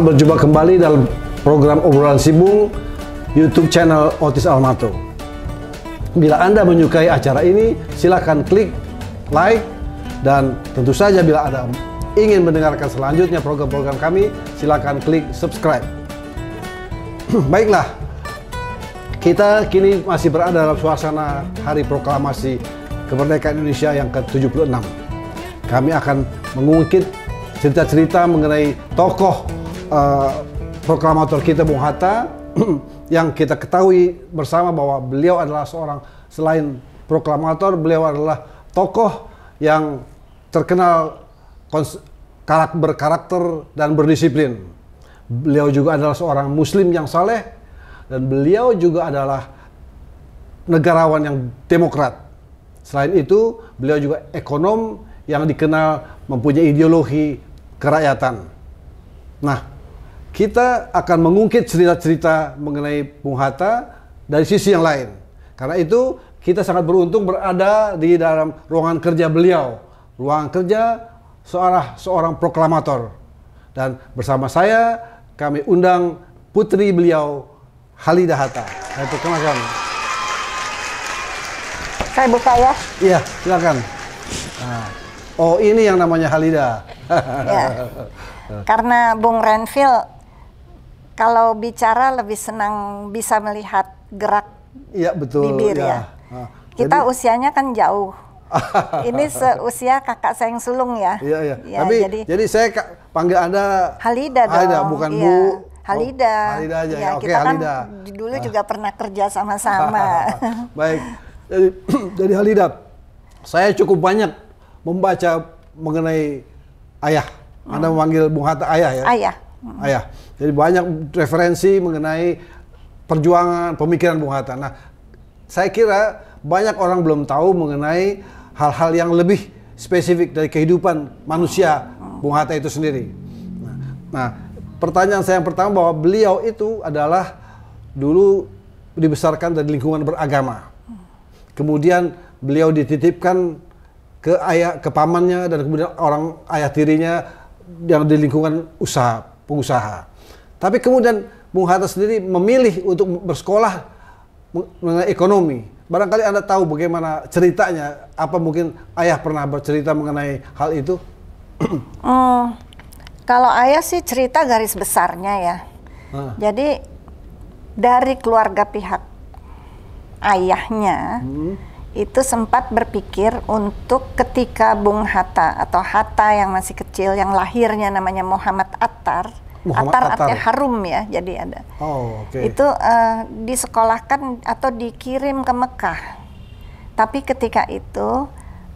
Selamat berjumpa kembali dalam program obrolan sibung YouTube channel Otis Almato. Bila Anda menyukai acara ini, silakan klik like dan tentu saja bila Anda ingin mendengarkan selanjutnya program-program kami, silakan klik subscribe. Baiklah, kita kini masih berada dalam suasana Hari Proklamasi Kemerdekaan Indonesia yang ke-76. Kami akan mengungkit cerita-cerita mengenai tokoh uh, proklamator kita Bung Hatta yang kita ketahui bersama bahwa beliau adalah seorang selain proklamator beliau adalah tokoh yang terkenal karak berkarakter dan berdisiplin. Beliau juga adalah seorang muslim yang saleh dan beliau juga adalah negarawan yang demokrat. Selain itu, beliau juga ekonom yang dikenal mempunyai ideologi kerakyatan. Nah, kita akan mengungkit cerita-cerita mengenai Bung Hatta dari sisi yang lain. Karena itu kita sangat beruntung berada di dalam ruangan kerja beliau, ruangan kerja seorang seorang proklamator. Dan bersama saya kami undang putri beliau Halidah Hatta. Saya nah, perkenalkan. Saya buka ya. Iya, silakan. Nah. Oh, ini yang namanya Halidah. ya. Karena Bung Renfield kalau bicara lebih senang bisa melihat gerak ya, betul, bibir iya. ya. ya. Kita jadi, usianya kan jauh. ini seusia kakak saya yang sulung ya. Iya iya. Ya, Tapi jadi, jadi saya panggil Anda Halida dong. Halida bukan iya. Bu. Halida. Oh, Halida aja ya. ya. kita kan Halida. Kan dulu ah. juga pernah kerja sama-sama. Baik. Jadi jadi Halida. Saya cukup banyak membaca mengenai ayah. Hmm. Anda memanggil Bung Hatta ayah ya? Ayah. Hmm. Ayah. Jadi banyak referensi mengenai perjuangan, pemikiran Bung Hatta. Nah, saya kira banyak orang belum tahu mengenai hal-hal yang lebih spesifik dari kehidupan manusia Bung Hatta itu sendiri. Nah, nah, pertanyaan saya yang pertama bahwa beliau itu adalah dulu dibesarkan dari lingkungan beragama. Kemudian beliau dititipkan ke ayah ke pamannya dan kemudian orang ayah tirinya yang di lingkungan usaha, pengusaha. Tapi kemudian Bung Hatta sendiri memilih untuk bersekolah mengenai ekonomi. Barangkali Anda tahu bagaimana ceritanya, apa mungkin ayah pernah bercerita mengenai hal itu? oh, kalau ayah sih cerita garis besarnya ya. Ah. Jadi dari keluarga pihak ayahnya hmm. itu sempat berpikir untuk ketika Bung Hatta atau Hatta yang masih kecil yang lahirnya namanya Muhammad Attar Muhammad Atar, Atar artinya harum ya, jadi ada. Oh, okay. Itu uh, disekolahkan atau dikirim ke Mekah. Tapi ketika itu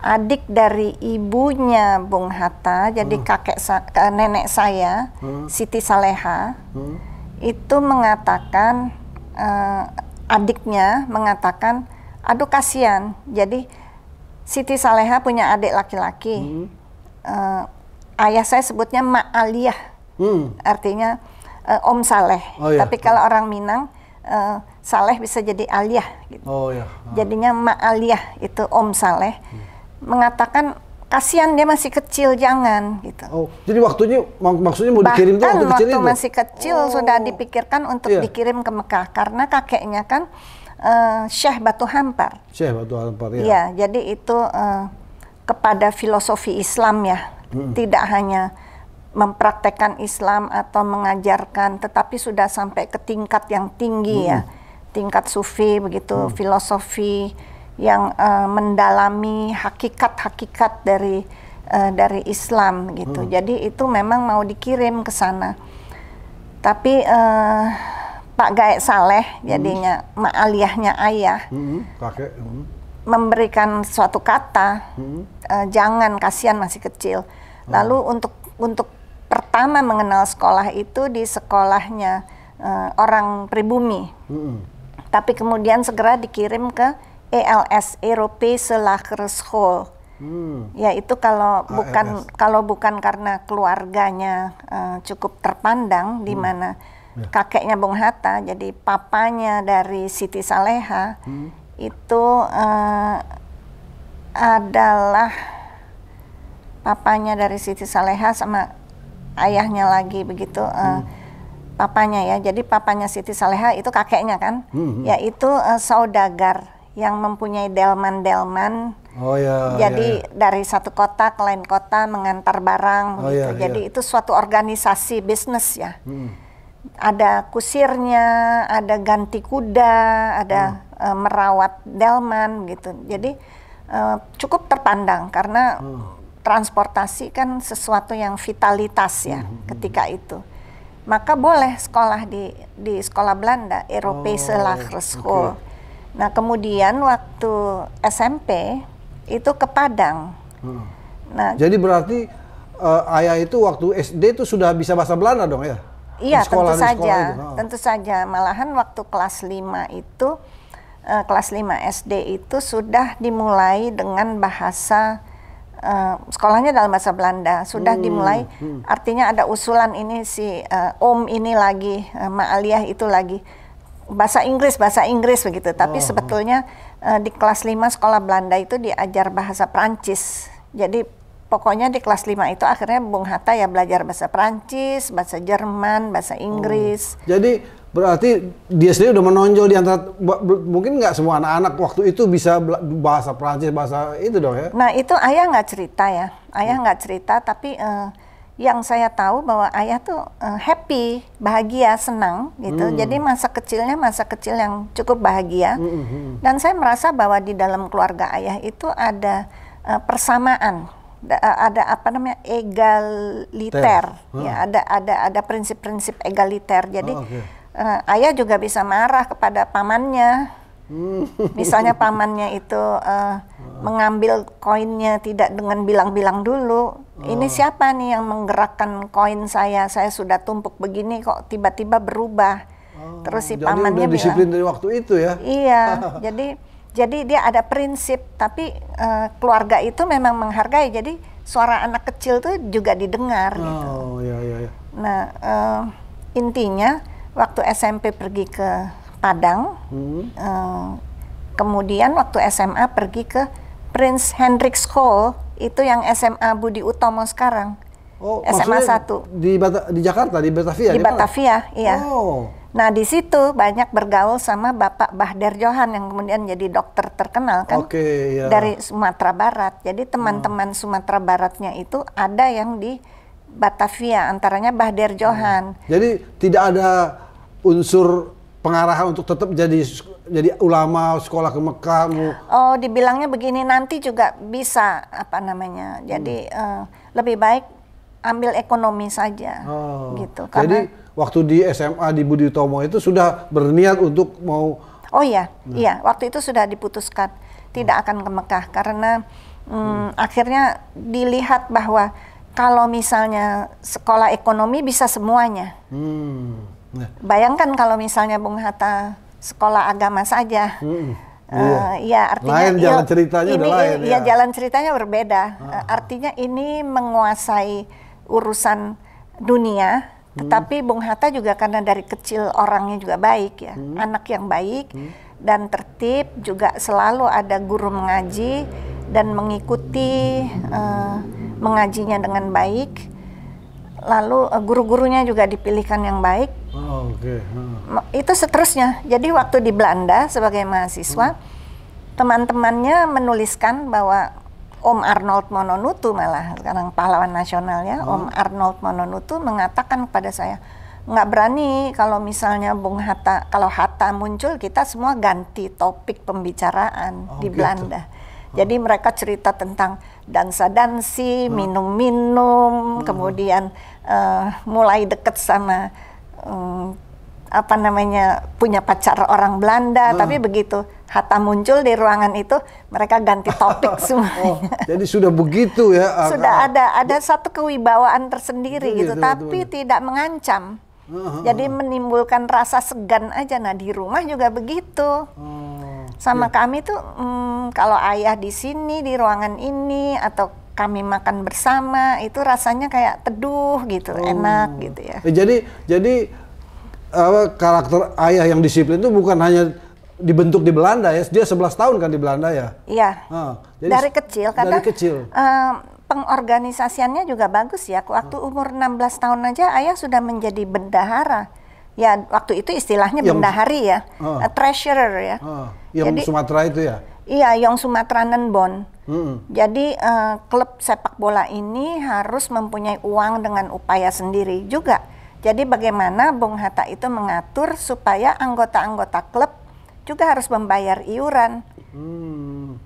adik dari ibunya Bung Hatta, jadi hmm. kakek sa nenek saya, hmm. Siti Saleha, hmm. itu mengatakan uh, adiknya mengatakan, aduh kasihan. Jadi Siti Saleha punya adik laki-laki. Hmm. Uh, ayah saya sebutnya Mak Aliyah Hmm. Artinya uh, Om Saleh. Oh, iya. Tapi kalau orang Minang uh, Saleh bisa jadi Aliyah gitu. Oh iya. Ah. Jadinya Mak Aliyah itu Om Saleh hmm. mengatakan kasihan dia masih kecil jangan gitu. Oh, jadi waktunya mak maksudnya mau Bahkan dikirim tuh waktu, waktu kecil waktu masih kecil oh. sudah dipikirkan untuk iya. dikirim ke Mekah karena kakeknya kan uh, Syekh Batu Hampar. Syekh Batu Hampar ya. jadi itu uh, kepada filosofi Islam ya. Hmm. Tidak hanya mempraktekkan Islam atau mengajarkan, tetapi sudah sampai ke tingkat yang tinggi ya. hmm. ya, tingkat sufi begitu, hmm. filosofi yang uh, mendalami hakikat-hakikat dari uh, dari Islam gitu. Hmm. Jadi itu memang mau dikirim ke sana. Tapi uh, Pak Gaek Saleh hmm. jadinya hmm. ma'aliyahnya ayah. Hmm. Kakek. Hmm. Memberikan suatu kata, hmm. uh, jangan kasihan masih kecil. Hmm. Lalu hmm. untuk untuk pertama mengenal sekolah itu di sekolahnya uh, orang pribumi. hmm Tapi kemudian segera dikirim ke ELS Europese Lagere School. Hmm. Ya itu kalau ALS. bukan kalau bukan karena keluarganya uh, cukup terpandang hmm. di mana ya. kakeknya Bung Hatta jadi papanya dari Siti Saleha hmm. itu uh, adalah papanya dari Siti Saleha sama ayahnya lagi begitu uh, papanya ya jadi papanya Siti Saleha itu kakeknya kan hmm. hmm. yaitu uh, saudagar yang mempunyai delman-delman Oh ya. Jadi ya, ya. dari satu kota ke lain kota mengantar barang oh, gitu. Ya, Jadi ya. itu suatu organisasi bisnis ya. Hmm. Ada kusirnya, ada ganti kuda, ada hmm. uh, merawat delman gitu. Jadi uh, cukup terpandang karena hmm transportasi kan sesuatu yang vitalitas ya mm-hmm. ketika itu. Maka boleh sekolah di di sekolah Belanda, Europese oh, School. Okay. Nah, kemudian waktu SMP itu ke Padang. Hmm. Nah, jadi berarti uh, ayah itu waktu SD itu sudah bisa bahasa Belanda dong ya? Iya, sekolah, tentu saja. Itu. Oh. Tentu saja. Malahan waktu kelas 5 itu uh, kelas 5 SD itu sudah dimulai dengan bahasa Eh, sekolahnya dalam bahasa Belanda sudah hmm. dimulai hmm. artinya ada usulan ini si uh, Om ini lagi uh, Aliyah itu lagi bahasa Inggris bahasa Inggris begitu tapi oh. sebetulnya uh, di kelas 5 sekolah Belanda itu diajar bahasa Prancis jadi pokoknya di kelas 5 itu akhirnya Bung Hatta ya belajar bahasa Prancis bahasa Jerman bahasa hmm. Inggris Hmm. jadi Berarti dia sendiri udah menonjol di antara mungkin nggak semua anak-anak waktu itu bisa bahasa Prancis bahasa itu dong ya. Nah itu ayah nggak cerita ya, ayah hmm. nggak hmm. cerita tapi uh, yang saya tahu bahwa ayah tuh uh, happy, bahagia, senang gitu. Hmm. Jadi masa kecilnya masa kecil yang cukup bahagia. Hmm, hmm, hmm. Dan saya merasa bahwa di dalam keluarga ayah itu ada uh, persamaan ada, apa namanya egaliter ya ah. ada ada ada prinsip-prinsip egaliter jadi oh, uh, ayah juga bisa marah kepada pamannya. Hmm. Misalnya pamannya itu uh, mengambil koinnya tidak dengan bilang-bilang dulu. Ini ah. siapa nih yang menggerakkan koin saya? Saya sudah tumpuk begini kok tiba-tiba berubah. Ah, Terus si jadi pamannya udah disiplin dari waktu itu ya? Iya, jadi jadi dia ada prinsip, tapi uh, keluarga itu memang menghargai. Jadi suara anak kecil tuh juga didengar. Gitu. Oh, gitu. iya. iya. Nah uh, intinya waktu SMP pergi ke Padang, hmm. Eh, kemudian waktu SMA pergi ke Prince Hendrik School, itu yang SMA Budi Utomo sekarang. Oh, SMA 1. Di, Bata di Jakarta, di Batavia? Di, di Batavia, mana? iya. Oh. Nah, di situ banyak bergaul sama Bapak Bahder Johan yang kemudian jadi dokter terkenal kan. Okay, iya. Dari Sumatera Barat. Jadi teman-teman hmm. Sumatera Baratnya itu ada yang di Batavia, antaranya Bahder Johan. Hmm. Jadi tidak ada unsur pengarahan untuk tetap jadi jadi ulama sekolah ke Mekah. Oh, dibilangnya begini nanti juga bisa apa namanya. Jadi uh, lebih baik ambil ekonomi saja. Oh. Gitu. Karena, jadi waktu di SMA di Budi Utomo itu sudah berniat untuk mau Oh iya, hmm. iya, waktu itu sudah diputuskan tidak hmm. akan ke Mekah karena hmm. hmm. akhirnya dilihat bahwa kalau misalnya sekolah ekonomi bisa semuanya. Hmm. Nah. Bayangkan kalau misalnya Bung Hatta sekolah agama saja. Hmm. Uh, iya. ya artinya lain jalan ceritanya ini, lain ya. ya jalan ceritanya berbeda. Uh ah, -huh. Ah, ah. artinya ini menguasai urusan dunia, hmm. tetapi Bung Hatta juga karena dari kecil orangnya juga baik ya, hmm. anak yang baik hmm. dan tertib juga selalu ada guru mengaji dan mengikuti uh, mengajinya dengan baik, lalu uh, guru-gurunya juga dipilihkan yang baik. Oh, Oke. Okay. Hmm. Itu seterusnya. Jadi waktu di Belanda sebagai mahasiswa, hmm. teman-temannya menuliskan bahwa Om Arnold Mononutu malah sekarang pahlawan nasionalnya oh. Om Arnold Mononutu mengatakan kepada saya nggak berani kalau misalnya Bung Hatta kalau Hatta muncul kita semua ganti topik pembicaraan oh, di gitu. Belanda. Jadi hmm. mereka cerita tentang dansa-dansi, hmm. minum-minum, hmm. kemudian uh, mulai deket sama um, eh, apa namanya punya pacar orang Belanda, hmm. tapi begitu Hatta muncul di ruangan itu, mereka ganti topik semua. Oh, jadi sudah begitu ya? Sudah ada ada satu kewibawaan tersendiri gitu, gitu tapi teman. tidak mengancam. Uh hmm, -huh. Hmm, jadi menimbulkan rasa segan aja. Nah di rumah juga begitu. Hmm sama yeah. kami tuh hmm, kalau ayah di sini di ruangan ini atau kami makan bersama itu rasanya kayak teduh gitu, oh. enak gitu ya. Eh, jadi jadi apa, karakter ayah yang disiplin itu bukan hanya dibentuk di Belanda ya. Dia 11 tahun kan di Belanda ya. Iya. Nah, dari kecil karena Dari kecil. Uh, pengorganisasiannya juga bagus ya. Waktu ah. umur 16 tahun aja ayah sudah menjadi bendahara ya waktu itu istilahnya yang, bendahari ya, uh, treasurer ya. Uh, oh, yang Jadi, Sumatera itu ya? Iya, yang Nenbon. Mm Hmm. Jadi uh, klub sepak bola ini harus mempunyai uang dengan upaya sendiri juga. Jadi bagaimana Bung Hatta itu mengatur supaya anggota-anggota klub juga harus membayar iuran. Hmm.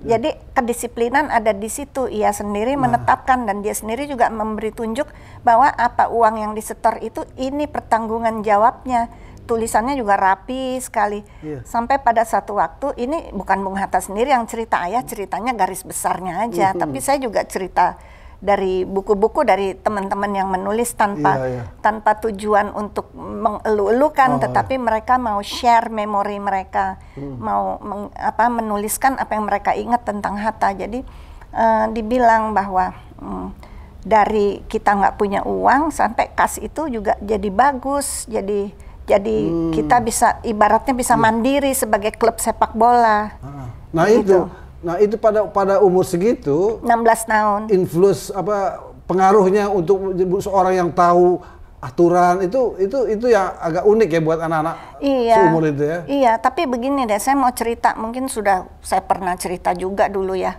Jadi kedisiplinan ada di situ. Ia sendiri nah. menetapkan dan dia sendiri juga memberi tunjuk bahwa apa uang yang disetor itu ini pertanggungan jawabnya. Tulisannya juga rapi sekali. Yeah. Sampai pada satu waktu ini bukan Bung Hatta sendiri yang cerita ayah, ceritanya garis besarnya aja, mm -hmm. tapi saya juga cerita dari buku-buku dari teman-teman yang menulis tanpa iya, iya. tanpa tujuan untuk mengeluh oh, tetapi iya. mereka mau share memori mereka hmm. mau meng, apa menuliskan apa yang mereka ingat tentang Hatta jadi uh, dibilang bahwa um, dari kita nggak punya uang sampai kas itu juga jadi bagus jadi jadi hmm. kita bisa ibaratnya bisa hmm. mandiri sebagai klub sepak bola ah, nah gitu. itu Nah, itu pada pada umur segitu 16 tahun. Influence apa pengaruhnya untuk seorang yang tahu aturan itu itu itu ya agak unik ya buat anak-anak iya, seumur itu ya. Iya, tapi begini deh, saya mau cerita, mungkin sudah saya pernah cerita juga dulu ya.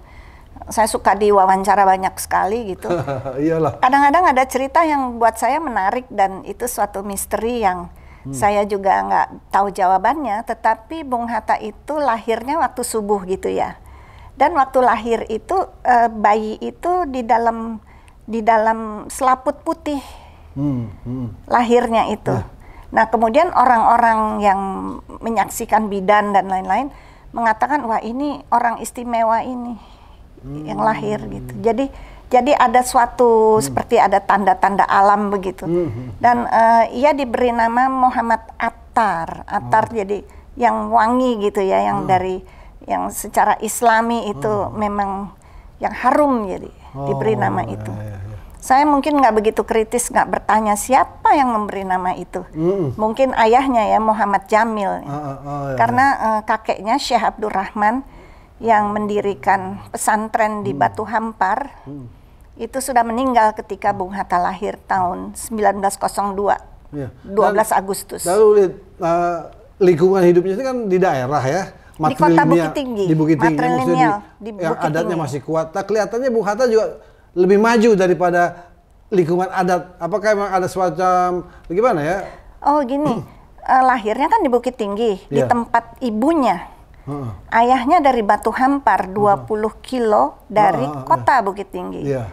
Saya suka diwawancara banyak sekali gitu. Iyalah. Kadang-kadang ada cerita yang buat saya menarik dan itu suatu misteri yang hmm. saya juga nggak tahu jawabannya. Tetapi Bung Hatta itu lahirnya waktu subuh gitu ya dan waktu lahir itu uh, bayi itu di dalam di dalam selaput putih hmm, hmm. lahirnya itu. Uh. Nah kemudian orang-orang yang menyaksikan bidan dan lain-lain mengatakan wah ini orang istimewa ini hmm. yang lahir gitu. Jadi jadi ada suatu hmm. seperti ada tanda-tanda alam begitu. Hmm. hmm, hmm. Dan uh, ia diberi nama Muhammad Attar. Attar oh. jadi yang wangi gitu ya, yang hmm. dari yang secara Islami itu hmm. memang yang harum jadi oh, diberi nama ya, itu. Ya, ya, Saya mungkin nggak begitu kritis, nggak bertanya siapa yang memberi nama itu. Mm. Mungkin ayahnya ya Muhammad Jamil, ah, ah, ah, ya, ya, karena ya. kakeknya Syekh Abdul Rahman yang mendirikan pesantren di mm. Batu Hampar mm. itu sudah meninggal ketika Bung Hatta lahir tahun 1902. Ya. 12 Dan, Agustus. Lalu uh, lingkungan hidupnya itu kan di daerah ya di kota Bukit Tinggi. Di Bukit Tinggi. Matrilineal di, di ya, yang adatnya Tinggi. masih kuat. Nah, kelihatannya Bung Hatta juga lebih maju daripada lingkungan adat. Apakah memang ada semacam Bagaimana ya? Oh, gini. uh, lahirnya kan di Bukit Tinggi, yeah. di ya. tempat ibunya. Uh Ayahnya dari Batu Hampar, 20 uh kilo dari uh kota Bukit Tinggi. Yeah.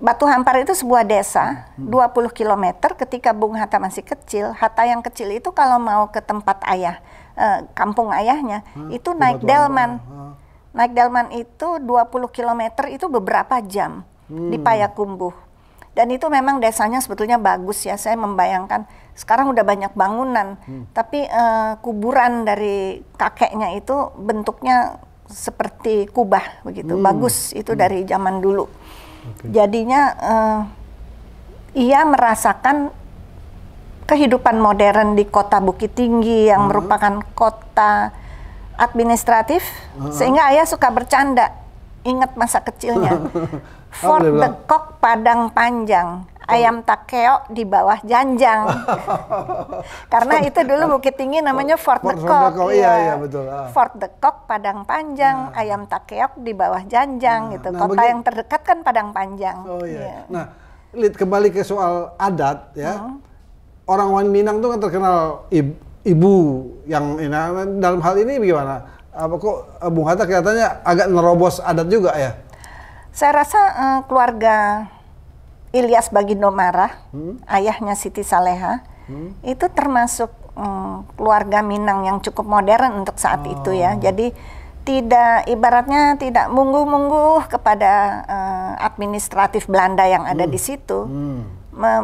Batu Hampar itu sebuah desa, 20 hmm. kilometer. Ketika Bung Hatta masih kecil, Hatta yang kecil itu kalau mau ke tempat ayah, Eh, kampung ayahnya hmm, itu naik delman. Hmm. Naik delman itu 20 km itu beberapa jam hmm. di Payakumbuh. Dan itu memang desanya sebetulnya bagus ya. Saya membayangkan sekarang udah banyak bangunan, hmm. tapi uh, kuburan dari kakeknya itu bentuknya seperti kubah begitu. Hmm. Bagus itu hmm. dari zaman dulu. Okay. Jadinya uh, ia merasakan kehidupan modern di kota Bukit Tinggi yang hmm. merupakan kota administratif, hmm. sehingga ayah suka bercanda, ingat masa kecilnya. Fort Dekok Padang Panjang, ayam takeo di bawah janjang. Karena itu dulu Bukit Tinggi namanya Fort, Fort Dekok. Dekok iya, iya, iya betul. Ah. Fort Dekok Padang Panjang, nah. ayam takeok di bawah janjang nah, gitu. Nah, kota bagi... yang terdekat kan Padang Panjang. Oh iya. Yeah. Nah, lihat kembali ke soal adat ya. Hmm orang Minang tuh kan terkenal ibu yang ini dalam hal ini bagaimana? Apa kok eh, Bung Hatta kelihatannya agak nerobos adat juga ya? Saya rasa eh, keluarga Ilyas Bagindo Marah, hmm? ayahnya Siti Saleha, hmm? itu termasuk um, keluarga Minang yang cukup modern untuk saat oh. itu ya. Oh. Jadi tidak ibaratnya tidak munggu-munggu kepada uh, administratif Belanda yang ada hmm. di situ. Hmm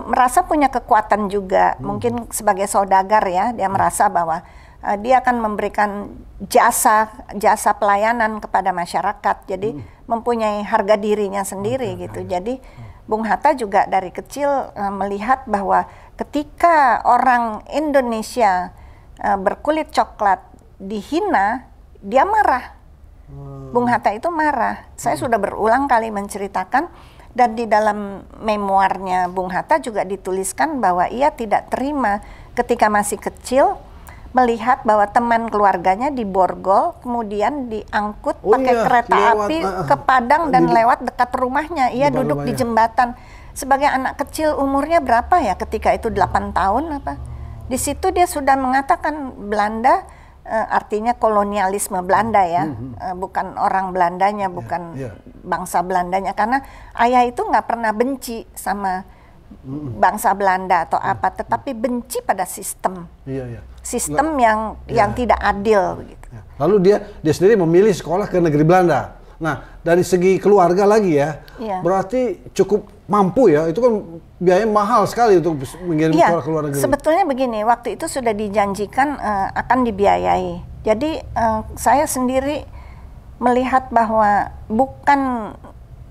merasa punya kekuatan juga, hmm. mungkin sebagai saudagar ya, dia merasa hmm. bahwa uh, dia akan memberikan jasa jasa pelayanan kepada masyarakat. Jadi hmm. mempunyai harga dirinya sendiri okay. gitu. Jadi hmm. Bung Hatta juga dari kecil uh, melihat bahwa ketika orang Indonesia uh, berkulit coklat dihina, dia marah. Hmm. Bung Hatta itu marah. Saya hmm. sudah berulang kali menceritakan dan di dalam memoarnya Bung Hatta juga dituliskan bahwa ia tidak terima ketika masih kecil melihat bahwa teman keluarganya di Borgol kemudian diangkut oh pakai iya, kereta lewat, api ah, ah. ke Padang dan duduk, lewat dekat rumahnya ia duduk rumahnya. di jembatan sebagai anak kecil umurnya berapa ya ketika itu 8 tahun apa di situ dia sudah mengatakan Belanda uh, artinya kolonialisme Belanda ya, mm-hmm. uh, bukan orang Belandanya, iya, bukan yeah, yeah. bangsa Belandanya. Karena ayah itu nggak pernah benci sama hmm, bangsa Belanda atau apa, tetapi benci pada sistem, yeah, yeah. sistem yang yeah. yang iya. tidak adil. Gitu. Iya. Lalu dia dia sendiri memilih sekolah ke negeri Belanda. Nah, dari segi keluarga lagi ya, iya. berarti cukup mampu ya. Itu kan biaya mahal sekali untuk mengirim iya, keluarga. Sebetulnya begini, waktu itu sudah dijanjikan uh, akan dibiayai. Jadi uh, saya sendiri melihat bahwa bukan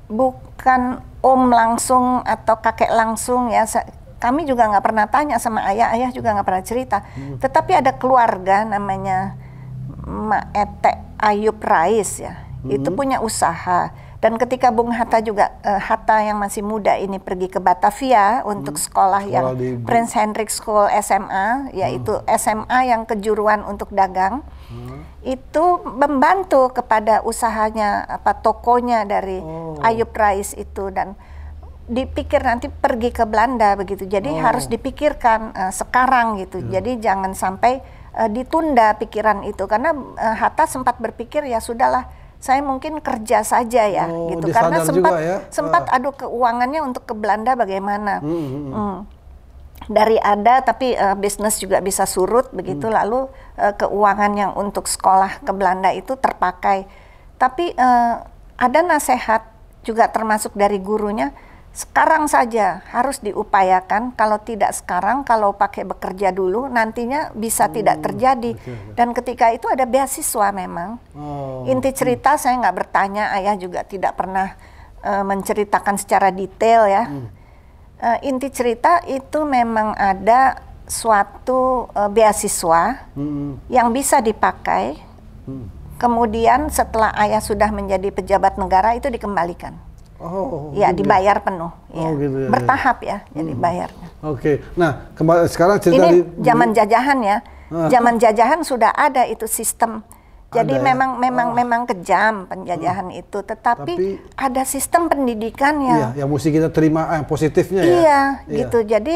bukan om langsung atau kakek langsung ya. Kami juga nggak pernah tanya sama ayah, ayah juga nggak pernah cerita. Hmm. Tetapi ada keluarga namanya Mak Etek Ayub Rais ya hmm. itu punya usaha. Dan ketika Bung Hatta juga uh, Hatta yang masih muda ini pergi ke Batavia untuk hmm. sekolah, sekolah yang di... Prince Hendrik School SMA, yaitu hmm. SMA yang kejuruan untuk dagang, hmm. itu membantu kepada usahanya apa tokonya dari oh. Ayub Rais itu dan dipikir nanti pergi ke Belanda begitu. Jadi oh. harus dipikirkan uh, sekarang gitu. Yeah. Jadi jangan sampai uh, ditunda pikiran itu karena uh, Hatta sempat berpikir ya sudahlah saya mungkin kerja saja ya oh, gitu karena sempat ya. sempat ah. aduh keuangannya untuk ke Belanda bagaimana hmm, hmm, hmm. hmm. dari ada tapi uh, bisnis juga bisa surut begitu hmm. lalu uh, keuangan yang untuk sekolah ke Belanda itu terpakai tapi uh, ada nasihat juga termasuk dari gurunya sekarang saja harus diupayakan kalau tidak sekarang kalau pakai bekerja dulu nantinya bisa hmm, tidak terjadi Okay. dan ketika itu ada beasiswa memang oh, inti cerita saya nggak bertanya ayah juga tidak pernah uh, menceritakan secara detail ya hmm. uh, inti cerita itu memang ada suatu uh, beasiswa hmm. yang bisa dipakai hmm. kemudian setelah ayah sudah menjadi pejabat negara itu dikembalikan Oh. Ya, gitu ya dibayar penuh. Oh, ya. Oh gitu ya. Bertahap ya, ya hmm. jadi bayarnya. Oke. Okay. Nah sekarang cerita ini di, zaman jajahan ya. Ah. Zaman jajahan sudah ada itu sistem. Jadi ada memang ya? memang oh. memang kejam penjajahan hmm. itu, tetapi Tapi, ada sistem pendidikan yang, iya, yang mesti kita terima yang eh, positifnya ya? iya, ya. Iya, gitu. Jadi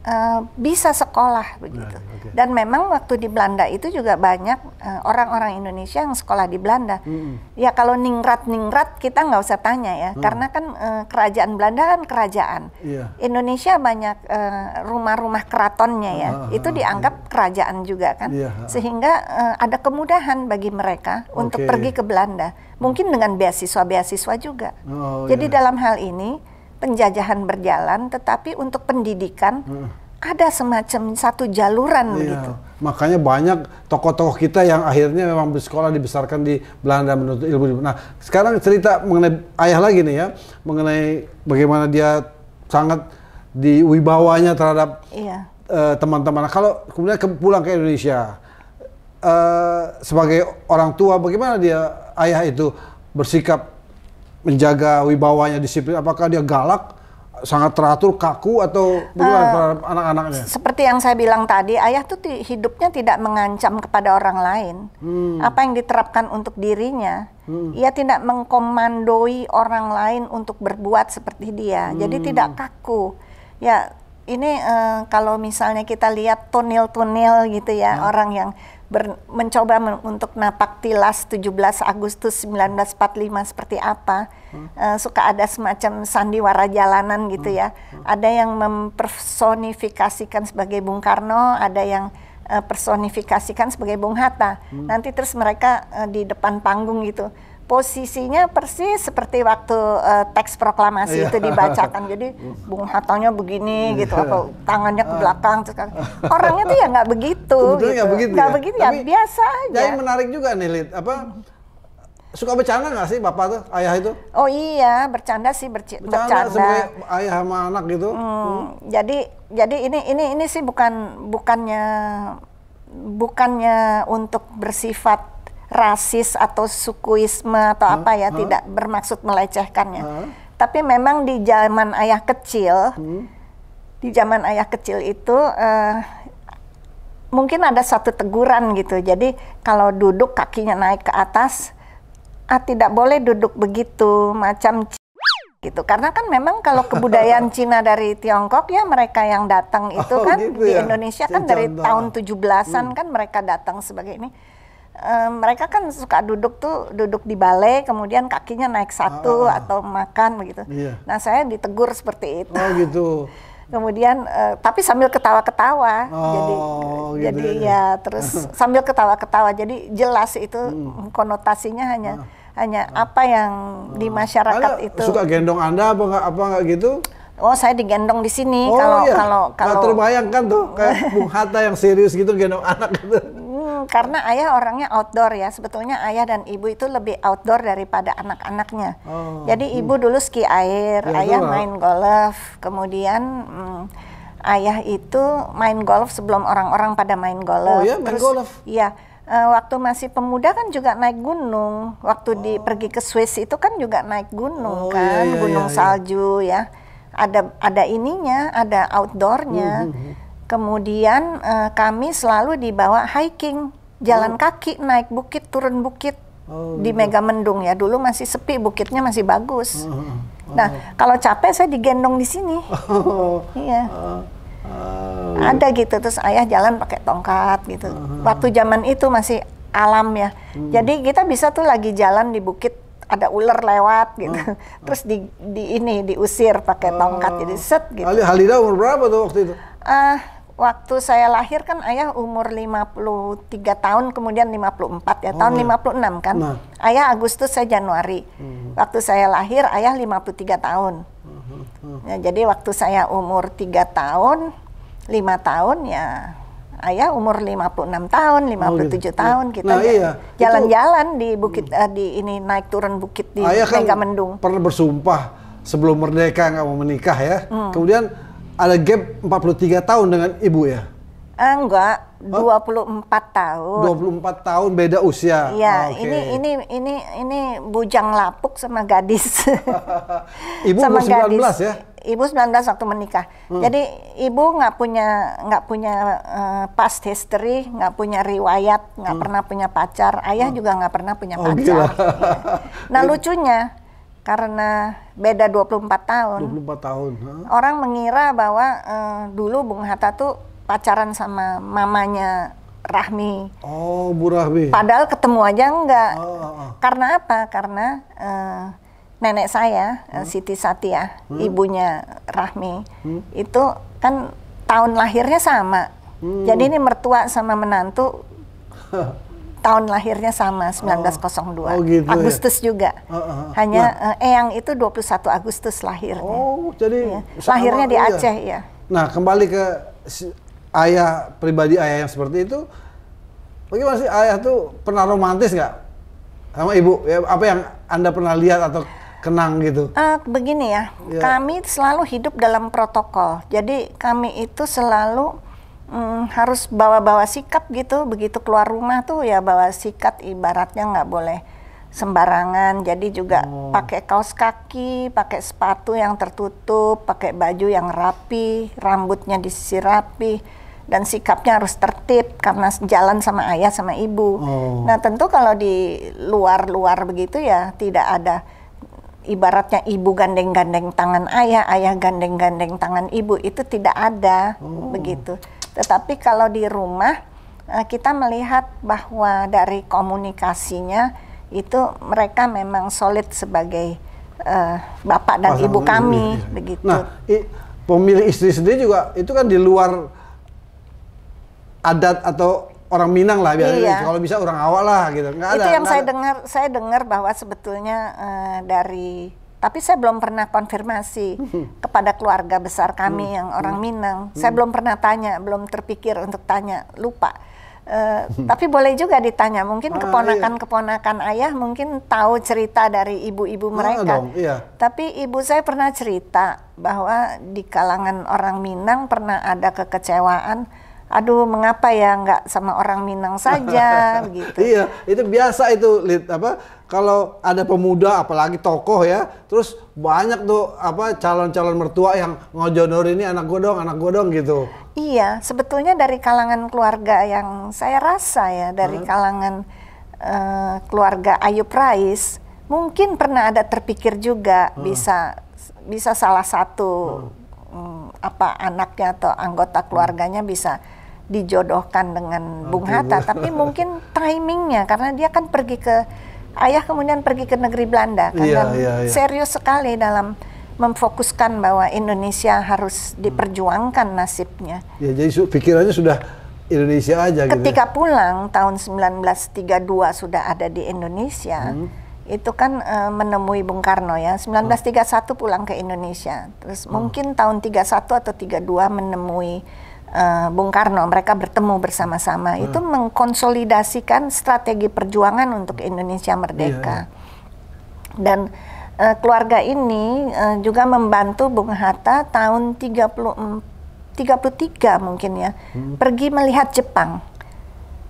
Eh, bisa sekolah begitu. Nah, okay. Dan memang waktu di Belanda itu juga banyak eh, orang-orang uh, Indonesia yang sekolah di Belanda. Mm -hmm. Ya kalau ningrat ningrat kita nggak usah tanya ya, hmm. karena kan uh, kerajaan Belanda kan kerajaan. Yeah. Indonesia banyak rumah-rumah keratonnya ya, ah, ah, itu ah, dianggap yeah. kerajaan juga kan, yeah. Iya, sehingga uh, ada kemudahan bagi mereka okay. untuk pergi ke Belanda, mungkin dengan beasiswa-beasiswa juga. Oh, Jadi yeah. dalam hal ini penjajahan berjalan, tetapi untuk pendidikan hmm. ada semacam satu jaluran iya. begitu. Makanya banyak tokoh-tokoh kita yang akhirnya memang bersekolah dibesarkan di Belanda menurut ilmu. Nah, sekarang cerita mengenai ayah lagi nih ya, mengenai bagaimana dia sangat terhadap teman terhadap iya. uh, teman-teman. Nah, kalau kemudian ke, pulang ke Indonesia uh, sebagai orang tua, bagaimana dia ayah itu bersikap menjaga wibawanya disiplin? Apakah dia galak, sangat teratur, kaku atau bagaimana uh, anak-anaknya? Seperti yang saya bilang tadi, ayah tuh hidupnya tidak mengancam kepada orang lain. Hmm. Apa yang diterapkan untuk dirinya, hmm. ia tidak mengkomandoi orang lain untuk berbuat seperti dia. Hmm. Jadi tidak kaku. Ya ini uh, kalau misalnya kita lihat tunil-tunil gitu ya, hmm. orang yang ber, mencoba men, untuk napak tilas 17 Agustus 1945 seperti apa hmm. uh, suka ada semacam sandiwara jalanan gitu hmm. ya hmm. ada yang mempersonifikasikan sebagai Bung Karno ada yang uh, personifikasikan sebagai Bung Hatta hmm. nanti terus mereka uh, di depan panggung gitu posisinya persis seperti waktu uh, teks proklamasi yeah. itu dibacakan. Jadi Bung Hatta-nya begini iya. gitu, apa tangannya ke ah. belakang. Kan. Orangnya tuh ya nggak begitu. Sebetulnya nggak gitu. begitu. Nggak ya? begitu ya, Tapi, ya biasa aja. Jadi menarik juga nih, Lid. apa suka bercanda nggak sih bapak tuh ayah itu? Oh iya bercanda sih berci bercanda. bercanda. ayah sama anak gitu. Hmm, hmm. Jadi jadi ini ini ini sih bukan bukannya bukannya untuk bersifat rasis atau sukuisme atau huh? apa ya, huh? tidak bermaksud melecehkannya. Huh? Tapi memang di zaman ayah kecil, hmm? di zaman ayah kecil itu uh, mungkin ada satu teguran gitu. Jadi kalau duduk kakinya naik ke atas, ah tidak boleh duduk begitu, macam gitu karena kan memang kalau kebudayaan Cina dari Tiongkok ya mereka yang datang itu oh, kan gitu di ya? Indonesia kan dari tahun 17-an hmm. kan mereka datang sebagai ini Eh, mereka kan suka duduk tuh duduk di balai kemudian kakinya naik satu ah, ah, ah. atau makan begitu. Iya. Nah saya ditegur seperti itu. Oh gitu. kemudian uh, tapi sambil ketawa-ketawa oh, jadi gitu jadi ya, terus sambil ketawa-ketawa jadi jelas itu hmm. konotasinya hanya ah. hanya ah. apa yang di ah. masyarakat ada, itu. Suka gendong Anda apa nggak apa nggak gitu? Oh saya digendong di sini oh, kalau iya. kalau kalau terbayangkan tuh kayak Bung Hatta yang serius gitu gendong anak gitu. Hmm, karena ayah orangnya outdoor ya. Sebetulnya ayah dan ibu itu lebih outdoor daripada anak-anaknya. Oh. Jadi hmm. ibu dulu ski air, ya, ayah itulah. main golf, kemudian hmm, ayah itu main golf sebelum orang-orang pada main golf. Oh ya, main Terus, golf. Iya. Eh, waktu masih pemuda kan juga naik gunung. Waktu oh. di pergi ke Swiss itu kan juga naik gunung oh, kan, iya, iya, gunung iya, iya. salju ya. Ada ada ininya, ada outdoornya. hmm. hmm Kemudian uh, kami selalu dibawa hiking, jalan oh. kaki, naik bukit, turun bukit oh, di gitu. Mega Mendung ya. Dulu masih sepi, bukitnya masih bagus. Oh, oh. oh. Nah, kalau capek saya digendong di sini. Oh. Iya. Oh. Oh. Ada gitu terus ayah jalan pakai tongkat gitu. Oh. oh. Waktu zaman itu masih alam ya. Hmm. Jadi kita bisa tuh lagi jalan di bukit ada ular lewat oh, gitu. Oh. Terus di, di ini diusir pakai tongkat oh. jadi set gitu. Halida umur berapa tuh waktu itu? Ah, uh, waktu saya lahir kan ayah umur 53 tahun kemudian 54 ya oh. tahun 56 iya. kan nah. ayah Agustus saya Januari -huh. Hmm. waktu saya lahir ayah 53 tahun Uh hmm, tahun hmm, Ya, jadi waktu saya umur 3 tahun 5 tahun ya ayah umur 56 tahun 57 oh, iya. nah, gitu. tahun kita nah, iya. jalan-jalan di bukit uh, di ini naik turun bukit di ayah Megamendung kan pernah bersumpah sebelum merdeka nggak mau menikah ya hmm. kemudian ada gap 43 tahun dengan ibu ya? Enggak, 24 empat tahun. 24 tahun beda usia. Iya, ah, okay. ini ini ini ini bujang lapuk sama gadis. ibu sama 19 gadis. ya? Ibu 19 waktu menikah. Hmm. Jadi ibu nggak punya nggak punya uh, past history, nggak punya riwayat, nggak hmm. pernah punya pacar. Ayah hmm. juga nggak pernah punya oh, pacar. Gitu iya. Nah lucunya karena beda 24 tahun. 24 tahun. Huh? Orang mengira bahwa uh, dulu Bung Hatta tuh pacaran sama mamanya Rahmi. Oh, Bu Rahmi. Padahal ketemu aja enggak. Oh, oh, oh. Karena apa? Karena uh, nenek saya eh, hmm? Siti Satya, hmm? ibunya Rahmi, hmm? itu kan tahun lahirnya sama. Hmm. Jadi ini mertua sama menantu tahun lahirnya sama 1902. Oh, gitu, ya. Agustus ya? juga. Uh, uh, uh. Hanya nah, uh, Eyang itu 21 Agustus lahirnya. Oh, jadi ya. lahirnya di Aceh ya. Nah, kembali ke si ayah pribadi ayah yang seperti itu bagaimana sih ayah tuh pernah romantis nggak sama ibu? Ya, apa yang Anda pernah lihat atau kenang gitu? Uh, begini ya, ya. Kami selalu hidup dalam protokol. Jadi kami itu selalu hmm, harus bawa-bawa sikap gitu begitu keluar rumah tuh ya bawa sikat ibaratnya nggak boleh sembarangan jadi juga oh. pakai kaos kaki pakai sepatu yang tertutup pakai baju yang rapi rambutnya disisir rapi dan sikapnya harus tertib karena jalan sama ayah sama ibu oh. nah tentu kalau di luar-luar begitu ya tidak ada ibaratnya ibu gandeng-gandeng tangan ayah, ayah gandeng-gandeng tangan ibu itu tidak ada oh. begitu. Tetapi kalau di rumah eh, kita melihat bahwa dari komunikasinya itu mereka memang solid sebagai uh, bapak dan ibu kami iya. begitu. Nah, i, pemilih istri sendiri juga itu kan di luar adat atau orang Minang lah biasanya iya. kalau bisa orang awal lah gitu nggak ada itu yang saya dengar saya dengar bahwa sebetulnya uh, dari tapi saya belum pernah konfirmasi hmm. kepada keluarga besar kami hmm. yang orang hmm. Minang. Hmm. Saya belum pernah tanya, belum terpikir untuk tanya, lupa. Uh, tapi boleh juga ditanya, mungkin keponakan-keponakan ah, iya. ayah mungkin tahu cerita dari ibu-ibu ah, mereka. Ah, iya. Tapi ibu saya pernah cerita bahwa di kalangan orang Minang pernah ada kekecewaan aduh mengapa ya nggak sama orang Minang saja gitu. Iya, itu biasa itu lihat apa kalau ada pemuda apalagi tokoh ya, terus banyak tuh apa calon-calon mertua yang ngojonor ini anak gue dong, anak gue dong gitu. Iya, sebetulnya dari kalangan keluarga yang saya rasa ya dari hmm. kalangan uh, keluarga Ayu Prais mungkin pernah ada terpikir juga hmm. bisa bisa salah satu hmm. Hmm, apa anaknya atau anggota keluarganya bisa dijodohkan dengan Bung Hatta, tapi mungkin timingnya karena dia kan pergi ke ayah kemudian pergi ke negeri Belanda kan yeah, dan yeah, iya. serius sekali dalam memfokuskan bahwa Indonesia harus diperjuangkan nasibnya. Ya jadi pikirannya sudah Indonesia aja gitu ya? Ketika gitu. pulang tahun 1932 sudah ada di Indonesia. Hmm. Itu kan e, menemui Bung Karno ya. 1931 hmm. pulang ke Indonesia. Terus hmm. mungkin tahun 31 atau 32 menemui uh, Bung Karno mereka bertemu bersama-sama hmm. itu mengkonsolidasikan strategi perjuangan untuk Indonesia merdeka yeah. Iya. dan uh, keluarga ini uh, juga membantu Bung Hatta tahun 34 33 mungkin ya hmm. pergi melihat Jepang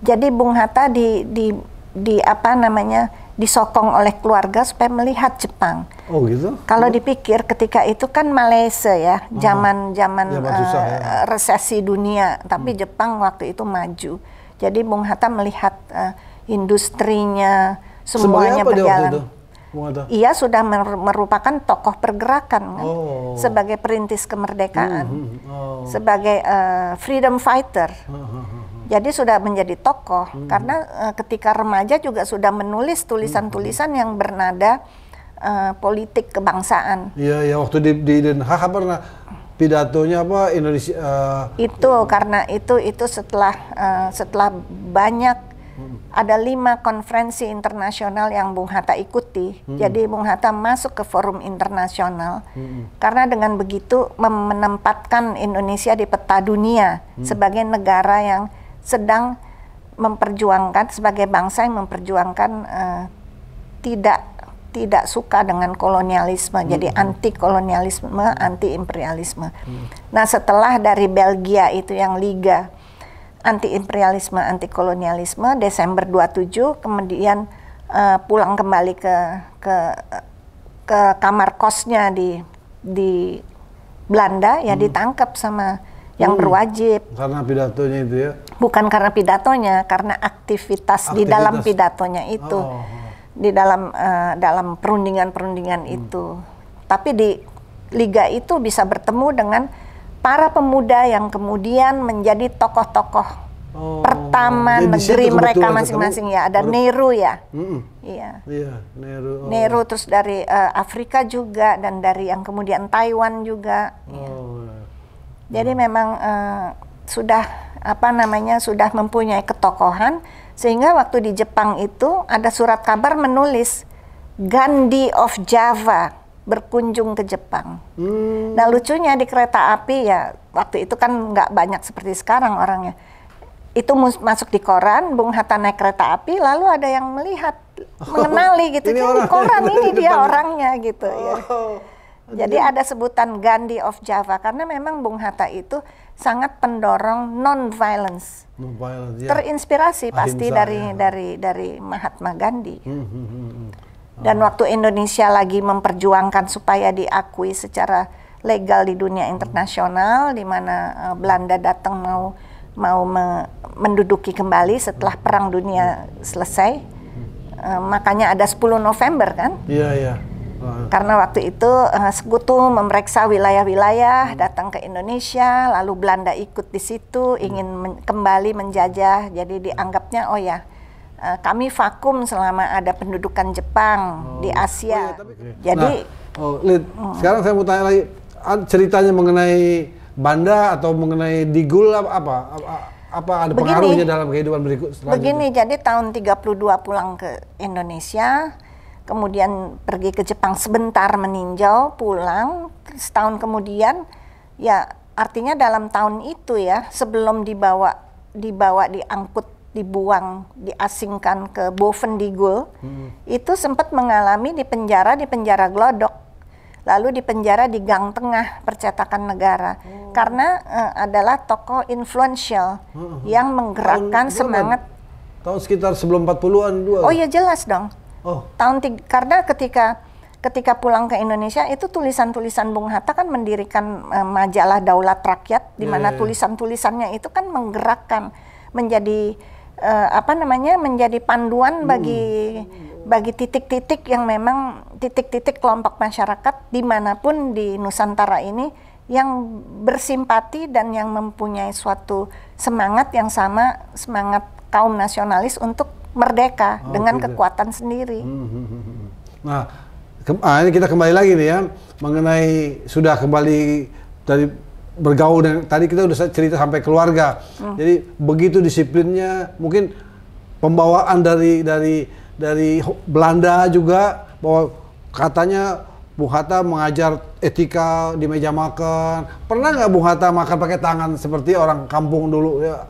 jadi Bung Hatta di di di apa namanya disokong oleh keluarga supaya melihat Jepang. Oh gitu. Kalau iya. dipikir ketika itu kan Malaysia ya, zaman-zaman oh, uh, ya. resesi dunia, tapi hmm. Jepang waktu itu maju. Jadi Bung Hatta melihat uh, industrinya semuanya apa berjalan. Dia waktu itu? Ia iya, sudah merupakan tokoh pergerakan kan? oh. sebagai perintis kemerdekaan, hmm, hmm, hmm. oh. sebagai uh, freedom fighter. Hmm, jadi sudah menjadi tokoh hmm. karena uh, ketika remaja juga sudah menulis tulisan-tulisan hmm. yang bernada uh, politik kebangsaan. Iya, ya waktu di, di Den Haag pernah pidatonya apa Indonesia uh, itu karena itu itu setelah uh, setelah banyak hmm. ada lima konferensi internasional yang Bung Hatta ikuti. Hmm. Jadi Bung Hatta masuk ke forum internasional hmm. karena dengan begitu menempatkan Indonesia di peta dunia hmm. sebagai negara yang sedang memperjuangkan sebagai bangsa yang memperjuangkan uh, tidak tidak suka dengan kolonialisme, hmm. jadi anti kolonialisme, anti imperialisme. Hmm. Nah setelah dari Belgia itu yang Liga anti imperialisme, anti kolonialisme, Desember 27 kemudian uh, pulang kembali ke ke ke kamar kosnya di di Belanda ya hmm. ditangkap sama yang hmm. berwajib. Karena pidatonya itu ya bukan karena pidatonya, karena aktivitas, aktivitas. di dalam pidatonya itu, oh. oh. di dalam uh, dalam perundingan-perundingan hmm. itu. Tapi di liga itu bisa bertemu dengan para pemuda yang kemudian menjadi tokoh-tokoh Oh, pertama ya, negeri mereka masing-masing ya ada Nehru ya hmm. iya iya Nehru oh. Nehru terus dari uh, Afrika juga dan dari yang kemudian Taiwan juga ya. oh, ya. jadi hmm. memang uh, sudah apa namanya sudah mempunyai ketokohan sehingga waktu di Jepang itu ada surat kabar menulis Gandhi of Java berkunjung ke Jepang. Hmm. Nah lucunya di kereta api ya waktu itu kan nggak banyak seperti sekarang orangnya. Itu masuk di koran, Bung Hatta naik kereta api, lalu ada yang melihat, mengenali gitu. Ini, koran ini dia orangnya gitu. Ya. Oh. Ya. Jadi ada sebutan Gandhi of Java karena memang Bung Hatta itu sangat pendorong non violence. Non ya. Terinspirasi Ahimsa, pasti dari ya. dari dari Mahatma Gandhi. Hmm, hmm, hmm. hmm. Dan ah. waktu Indonesia lagi memperjuangkan supaya diakui secara legal di dunia hmm. internasional di mana uh, Belanda datang mau mau me menduduki kembali setelah hmm. perang dunia hmm. selesai. Uh, makanya ada 10 November kan? Iya, iya. Karena waktu itu uh, sekutu memeriksa wilayah-wilayah, hmm. datang ke Indonesia, lalu Belanda ikut di situ, hmm. ingin men kembali menjajah. Jadi dianggapnya oh ya, uh, kami vakum selama ada pendudukan Jepang oh. di Asia. Oh, iya, tapi, Jadi nah, oh, Lid, hmm. sekarang saya mau tanya lagi ceritanya mengenai Banda atau mengenai Digul apa apa? apa apa ada begini, pengaruhnya dalam kehidupan berikut begini Begini, jadi tahun 32 pulang ke Indonesia, kemudian pergi ke Jepang sebentar meninjau, pulang setahun kemudian ya artinya dalam tahun itu ya sebelum dibawa dibawa diangkut dibuang diasingkan ke Boven Bovendigul hmm. itu sempat mengalami di penjara di penjara Glodok lalu di penjara di Gang Tengah percetakan negara hmm. karena uh, adalah tokoh influential hmm, hmm, hmm. yang menggerakkan tahun, semangat tahun sekitar sebelum 40-an dua Oh ya jelas dong Oh. Tahun tiga, karena ketika ketika pulang ke Indonesia itu tulisan-tulisan Bung Hatta kan mendirikan eh, majalah Daulat Rakyat di mana yeah, yeah, iya. tulisan-tulisannya itu kan menggerakkan menjadi eh, apa namanya menjadi panduan hmm. bagi bagi titik-titik yang memang titik-titik kelompok masyarakat dimanapun di Nusantara ini yang bersimpati dan yang mempunyai suatu semangat yang sama semangat kaum nasionalis untuk merdeka oh, dengan gitu ya. kekuatan sendiri. Hmm, hmm, hmm, nah, ke, ah, ini kita kembali lagi nih ya mengenai sudah kembali dari bergaul dan tadi kita udah cerita sampai keluarga. Hmm. Jadi begitu disiplinnya mungkin pembawaan dari dari dari Belanda juga bahwa katanya Bung Hatta mengajar etika di meja makan. Pernah nggak Bung Hatta makan pakai tangan seperti orang kampung dulu? Ya?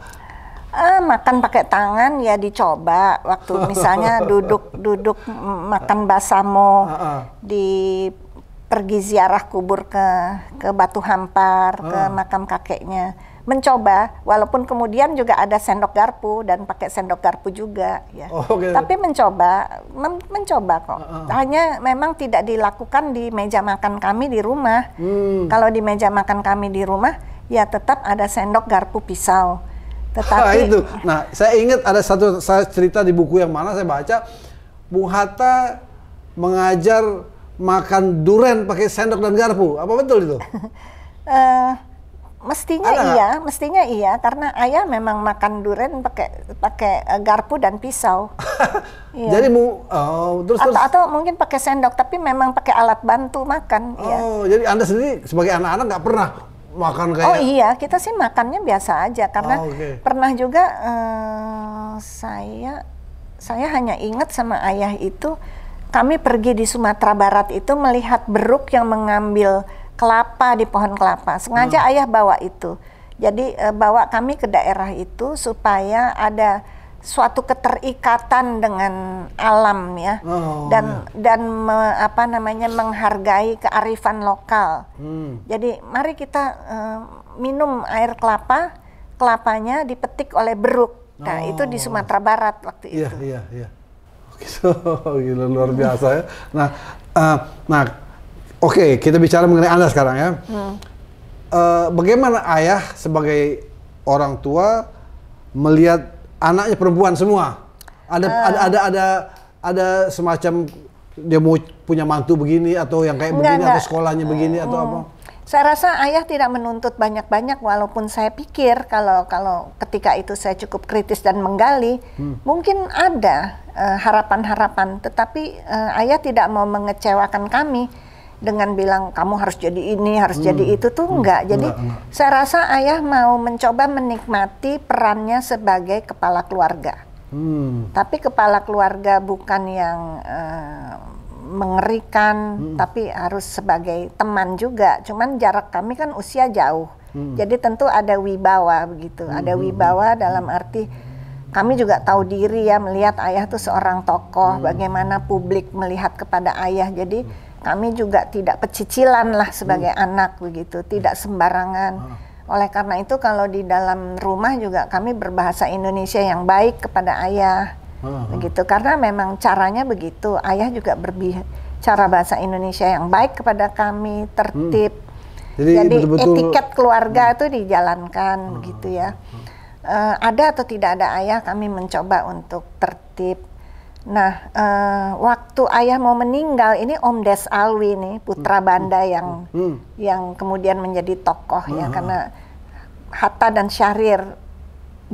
Eh, makan pakai tangan ya dicoba waktu misalnya duduk duduk makan basamo uh -uh. di pergi ziarah kubur ke ke Batu Hampar uh. ke makam kakeknya mencoba walaupun kemudian juga ada sendok garpu dan pakai sendok garpu juga ya oh, okay. tapi mencoba men mencoba kok uh, uh. hanya memang tidak dilakukan di meja makan kami di rumah hmm. kalau di meja makan kami di rumah ya tetap ada sendok garpu pisau tetapi, nah, itu. Nah, saya ingat ada satu saya cerita di buku yang mana saya baca Bung Hatta mengajar makan duren pakai sendok dan garpu. Apa betul itu? uh, mestinya ada iya, mestinya iya karena ayah memang makan duren pakai pakai eh, garpu dan pisau. iya. Jadi mu oh, terus, atau, terus atau mungkin pakai sendok tapi memang pakai alat bantu makan. Iya. Oh, iya. jadi Anda sendiri sebagai anak-anak nggak -anak pernah makan kayak Oh iya, kita sih makannya biasa aja karena oh, ah, okay. pernah juga uh, saya saya hanya ingat sama ayah itu kami pergi di Sumatera Barat itu melihat beruk yang mengambil kelapa di pohon kelapa. Sengaja hmm. ayah bawa itu. Jadi uh, bawa kami ke daerah itu supaya ada suatu keterikatan dengan alam ya oh, dan ya. dan me, apa namanya menghargai kearifan lokal. Hmm. Jadi mari kita uh, minum air kelapa, kelapanya dipetik oleh beruk. Nah, oh. itu di Sumatera Barat waktu iya, itu. Iya, iya, iya. Gila luar biasa ya. Nah, uh, nah oke, okay, kita bicara mengenai Anda sekarang ya. Hmm. Uh, bagaimana ayah sebagai orang tua melihat anaknya perempuan semua. Ada uh, ada ada ada ada semacam dia mau punya mantu begini atau yang kayak enggak, begini enggak. atau sekolahnya begini hmm. atau apa? Saya rasa ayah tidak menuntut banyak-banyak walaupun saya pikir kalau kalau ketika itu saya cukup kritis dan menggali hmm. mungkin ada eh, harapan-harapan uh, tetapi uh, ayah tidak mau mengecewakan kami dengan bilang kamu harus jadi ini harus hmm. jadi itu tuh hmm. enggak jadi enggak, saya rasa ayah mau mencoba menikmati perannya sebagai kepala keluarga hmm. tapi kepala keluarga bukan yang uh, mengerikan hmm. tapi harus sebagai teman juga cuman jarak kami kan usia jauh hmm. jadi tentu ada wibawa begitu hmm. ada hmm, wibawa hmm. dalam arti kami juga tahu diri ya melihat ayah tuh seorang tokoh hmm. bagaimana publik melihat kepada ayah jadi hmm kami juga tidak pecicilan lah sebagai hmm. anak begitu, tidak hmm. sembarangan. Hmm. Oleh karena itu kalau di dalam rumah juga kami berbahasa Indonesia yang baik kepada ayah. Hmm. Begitu karena memang caranya begitu. Ayah juga berbicara bahasa Indonesia yang baik kepada kami, tertib. Hmm. Jadi, Jadi betul -betul etiket keluarga hmm. itu dijalankan hmm. gitu ya. Hmm. Uh, ada atau tidak ada ayah kami mencoba untuk tertib Nah, uh, waktu ayah mau meninggal ini Om Des Alwi nih, putra hmm, Banda hmm, yang hmm, hmm. yang kemudian menjadi tokoh ya, hmm. ya karena Hatta dan Syahrir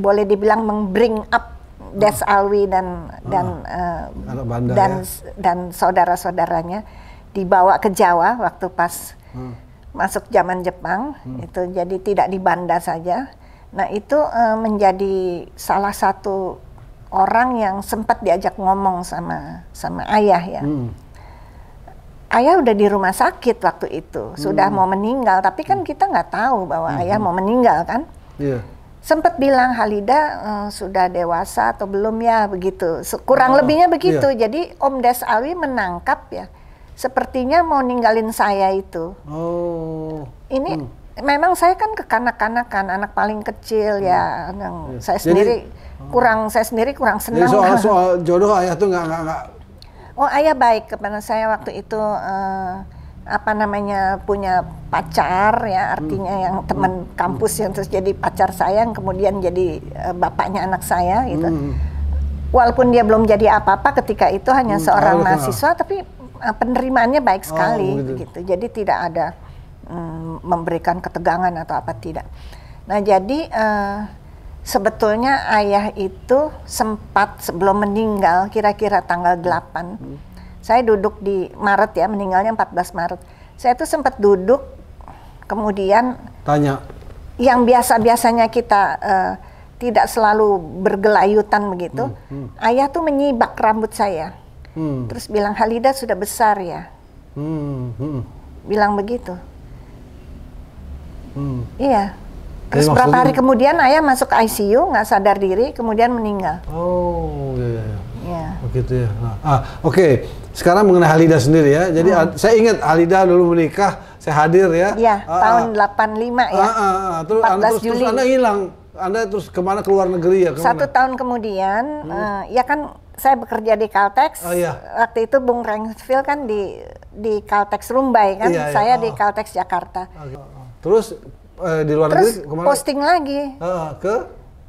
boleh dibilang mengbring up Des Alwi dan hmm. dan uh, Banda, dan ya. dan saudara-saudaranya dibawa ke Jawa waktu pas hmm. masuk zaman Jepang hmm. itu jadi tidak di Banda saja. Nah, itu uh, menjadi salah satu orang yang sempat diajak ngomong sama sama ayah ya. Hmm. Ayah udah di rumah sakit waktu itu, hmm. sudah mau meninggal. Tapi kan kita nggak tahu bahwa hmm. ayah mau meninggal kan. Yeah. Sempat bilang Halida uh, sudah dewasa atau belum ya begitu. Kurang oh, lebihnya iya. begitu. Yeah. Jadi Om Des Alwi menangkap ya, sepertinya mau ninggalin saya itu. Oh. Ini hmm memang saya kan kekanak-kanakan, anak paling kecil ya. hmm. ya, yang iya. saya sendiri. Jadi, Oh. kurang saya sendiri kurang senang. Jadi soal soal jodoh ayah tuh nggak nggak Oh ayah baik kepada saya waktu itu uh, apa namanya punya pacar ya hmm. artinya hmm. yang teman hmm. kampus yang terus jadi pacar saya yang kemudian jadi uh, bapaknya anak saya gitu. Hmm. Walaupun dia belum jadi apa-apa ketika itu hanya hmm. seorang mahasiswa ah. tapi uh, penerimaannya baik oh, sekali oh, gitu. gitu. Jadi tidak ada um, memberikan ketegangan atau apa tidak. Nah jadi uh, sebetulnya ayah itu sempat sebelum meninggal kira-kira tanggal 8 hmm. saya duduk di Maret ya meninggalnya 14 Maret saya tuh sempat duduk kemudian tanya yang biasa-biasanya kita uh, tidak selalu bergelayutan begitu hmm, hmm. ayah tuh menyibak rambut saya hmm. terus bilang Halida sudah besar ya hmm, hmm. bilang begitu hmm. iya Terus berapa hari kemudian ayah masuk ICU, nggak sadar diri, kemudian meninggal. Oh, iya. iya, iya. iya. Begitu ya. Nah, ah, oke. Okay. Sekarang mengenai Halida sendiri ya. Jadi hmm. saya ingat Halida dulu menikah, saya hadir ya. Iya, ah, ah. tahun ah, 85 ya. Ah, ah, ah. Terus, 14 anda, terus, Juli. Terus Anda hilang. Anda terus kemana keluar negeri ya? Kemana? Satu tahun kemudian, hmm. uh, ya kan saya bekerja di Caltex. Oh, iya. Waktu itu Bung Rengsville kan di di Caltex Rumbai kan, iya, iya. saya ah. di Caltex Jakarta. Okay. Terus eh, di luar Terus negeri kemana? posting lagi. Uh, ke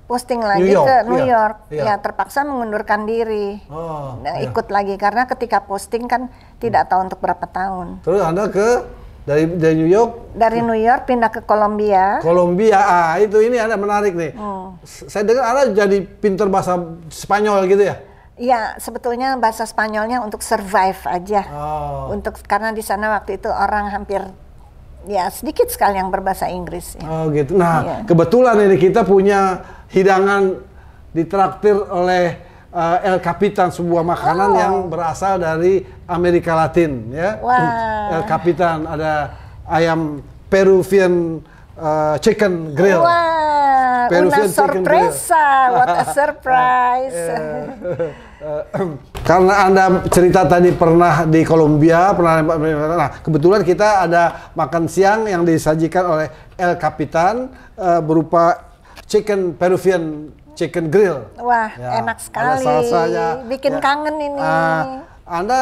posting lagi iya, New ke New iya, York. Iya. Ya terpaksa mengundurkan diri. Oh, nah, iya. ikut lagi karena ketika posting kan tidak tahu untuk berapa tahun. Terus Anda ke dari dari New York dari New York pindah ke Kolombia Kolombia ah itu ini ada menarik nih hmm. saya dengar anda jadi pinter bahasa Spanyol gitu ya Iya, sebetulnya bahasa Spanyolnya untuk survive aja. Oh. Untuk karena di sana waktu itu orang hampir ya sedikit sekali yang berbahasa Inggris. Ya. Oh gitu. Nah yeah. kebetulan ini kita punya hidangan ditraktir oleh uh, El Capitan sebuah makanan oh. yang berasal dari Amerika Latin ya. Wah. El Capitan ada ayam Peruvian uh, chicken grill. Wah, Peruvian una sorpresa, what a surprise. Eh, karena Anda cerita tadi pernah di Kolombia, pernah nah, kebetulan kita ada makan siang yang disajikan oleh El Capitan uh, berupa chicken Peruvian chicken grill. Wah, ya, enak sekali. Ada salsanya. Bikin ya. kangen ini. Uh, anda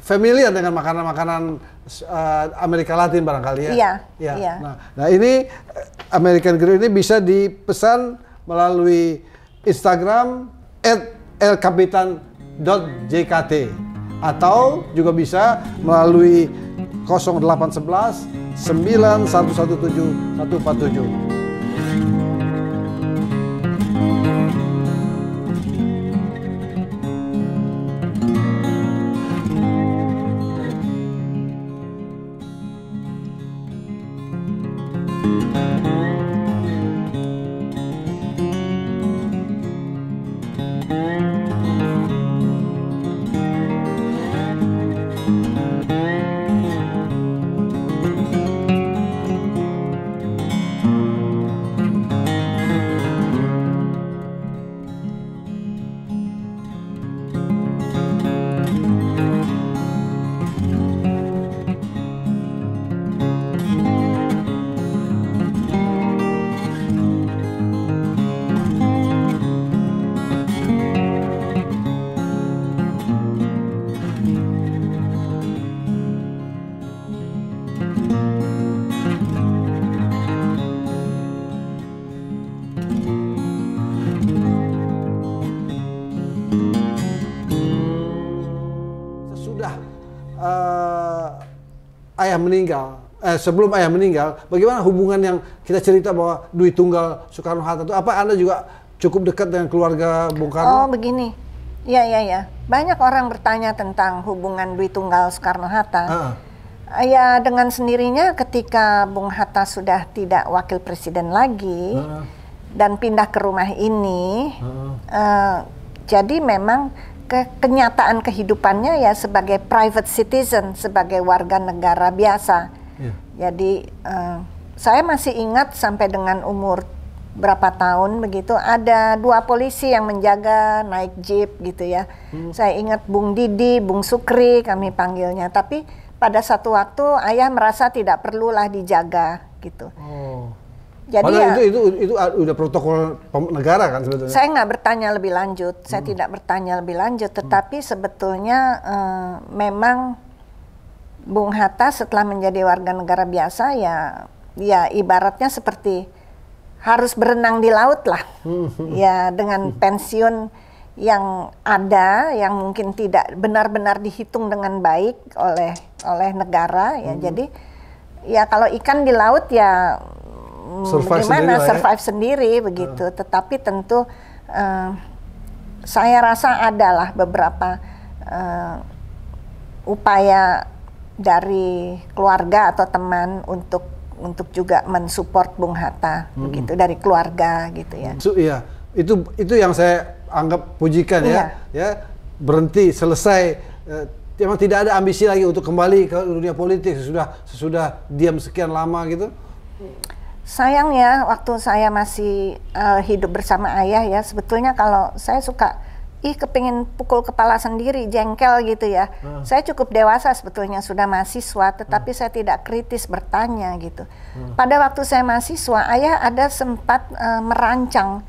familiar dengan makanan-makanan uh, Amerika Latin barangkali ya? Iya. Ya. iya. Nah, nah, ini eh, American grill ini bisa dipesan melalui Instagram @elcapitan jkt atau juga bisa melalui 0811 9117 147. meninggal, eh, sebelum ayah meninggal, bagaimana hubungan yang kita cerita bahwa Dwi Tunggal Soekarno Hatta itu apa Anda juga cukup dekat dengan keluarga Bung Karno? Oh begini, ya ya ya, banyak orang bertanya tentang hubungan Dwi Tunggal Soekarno Hatta. Uh -uh. Ya dengan sendirinya ketika Bung Hatta sudah tidak wakil presiden lagi uh dan pindah ke rumah ini, -uh. Uh, jadi memang ke kenyataan kehidupannya ya sebagai private citizen, sebagai warga negara biasa. Yeah. Jadi uh, saya masih ingat sampai dengan umur berapa tahun begitu ada dua polisi yang menjaga naik jeep gitu ya. Hmm. Saya ingat Bung Didi, Bung Sukri kami panggilnya. Tapi pada satu waktu ayah merasa tidak perlulah dijaga gitu. Oh. Jadi Padahal ya, itu, itu itu udah protokol negara kan sebetulnya. Saya nggak bertanya lebih lanjut, saya hmm. tidak bertanya lebih lanjut, hmm. tetapi hmm. sebetulnya uh, memang Bung Hatta setelah menjadi warga negara biasa ya ya ibaratnya seperti harus berenang di laut lah, hmm. ya dengan hmm. pensiun yang ada yang mungkin tidak benar-benar dihitung dengan baik oleh oleh negara ya. Hmm. Jadi ya kalau ikan di laut ya survive gimana sendiri ya. survive ya? sendiri begitu. Hmm. Tetapi tentu uh, saya rasa adalah beberapa uh, upaya dari keluarga atau teman untuk untuk juga mensupport Bung Hatta hmm. begitu dari keluarga gitu ya. So, iya, itu itu yang saya anggap pujikan ya. iya. ya. Ya, berhenti selesai Uh, emang tidak ada ambisi lagi untuk kembali ke dunia politik sesudah sesudah diam sekian lama gitu sayangnya waktu saya masih uh, hidup bersama ayah ya sebetulnya kalau saya suka ih kepingin pukul kepala sendiri jengkel gitu ya uh. saya cukup dewasa sebetulnya sudah mahasiswa tetapi uh. saya tidak kritis bertanya gitu uh. pada waktu saya mahasiswa ayah ada sempat uh, merancang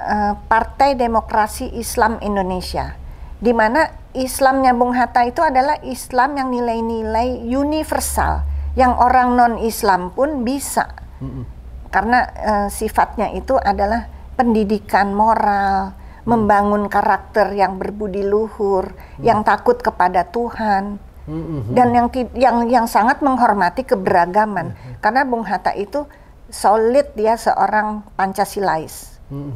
uh, Partai Demokrasi Islam Indonesia di mana Islamnya Bung Hatta itu adalah Islam yang nilai-nilai universal yang orang non Islam pun bisa karena uh, sifatnya itu adalah pendidikan moral, mm. membangun karakter yang berbudi luhur, mm. yang takut kepada Tuhan. hmm Dan yang yang yang sangat menghormati keberagaman, hmm karena Bung Hatta itu solid dia seorang Pancasilais